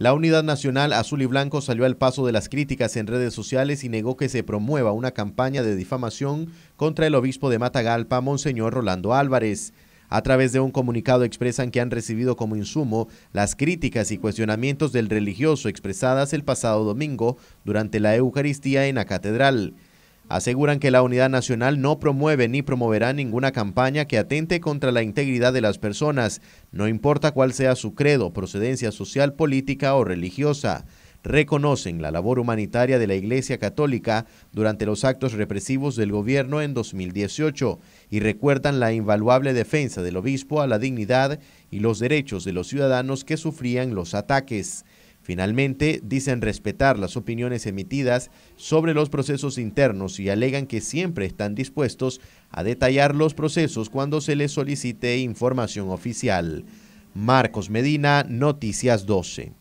La Unidad Nacional Azul y Blanco salió al paso de las críticas en redes sociales y negó que se promueva una campaña de difamación contra el obispo de Matagalpa, Monseñor Rolando Álvarez. A través de un comunicado expresan que han recibido como insumo las críticas y cuestionamientos del religioso expresadas el pasado domingo durante la Eucaristía en la catedral aseguran que la Unidad Nacional no promueve ni promoverá ninguna campaña que atente contra la integridad de las personas, no importa cuál sea su credo, procedencia social, política o religiosa. Reconocen la labor humanitaria de la Iglesia Católica durante los actos represivos del gobierno en 2018 y recuerdan la invaluable defensa del obispo a la dignidad y los derechos de los ciudadanos que sufrían los ataques. Finalmente, dicen respetar las opiniones emitidas sobre los procesos internos y alegan que siempre están dispuestos a detallar los procesos cuando se les solicite información oficial. Marcos Medina, Noticias 12.